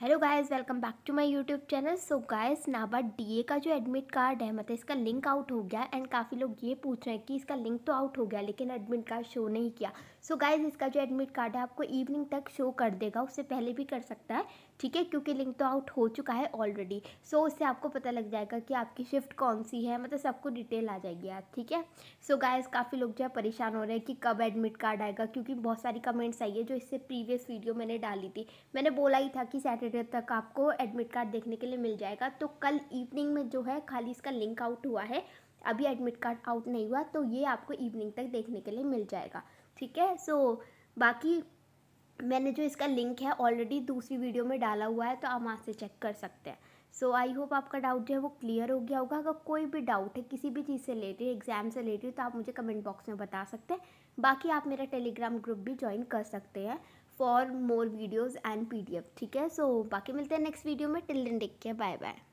hello guys welcome back to my YouTube channel so guys नाबा डीए का जो एडमिट कार्ड है मतलब इसका लिंक आउट हो गया एंड काफ़ी लोग ये पूछ रहे हैं कि इसका लिंक तो आउट हो गया लेकिन एडमिट कार्ड शो नहीं किया सो so गाइस इसका जो एडमिट कार्ड है आपको इवनिंग तक शो कर देगा उससे पहले भी कर सकता है ठीक है क्योंकि लिंक तो आउट हो चुका है ऑलरेडी सो so उससे आपको पता लग जाएगा कि आपकी शिफ्ट कौन सी है मतलब सबको डिटेल आ जाएगी आप ठीक है सो गाइज काफ़ी लोग जो है परेशान हो रहे हैं कि कब एडमिट कार्ड आएगा क्योंकि बहुत सारी कमेंट्स आई है जो इससे प्रीवियस वीडियो मैंने डाली थी मैंने बोला ही था कि सैटरडे बजे तक आपको एडमिट कार्ड देखने के लिए मिल जाएगा तो कल इवनिंग में जो है खाली इसका लिंक आउट हुआ है अभी एडमिट कार्ड आउट नहीं हुआ तो ये आपको इवनिंग तक देखने के लिए मिल जाएगा ठीक है सो so, बाकी मैंने जो इसका लिंक है ऑलरेडी दूसरी वीडियो में डाला हुआ है तो आप वहाँ से चेक कर सकते हैं सो आई होप आपका डाउट जो है वो क्लियर हो गया होगा अगर कोई भी डाउट है किसी भी चीज़ से रिलेटेड एग्जाम से रिलेटेड तो आप मुझे कमेंट बॉक्स में बता सकते हैं बाकी आप मेरा टेलीग्राम ग्रुप भी ज्वाइन कर सकते हैं फॉर मोर वीडियोज़ एंड पी ठीक है सो so, बाकी मिलते हैं नेक्स्ट वीडियो में टिल दिन देख के बाय बाय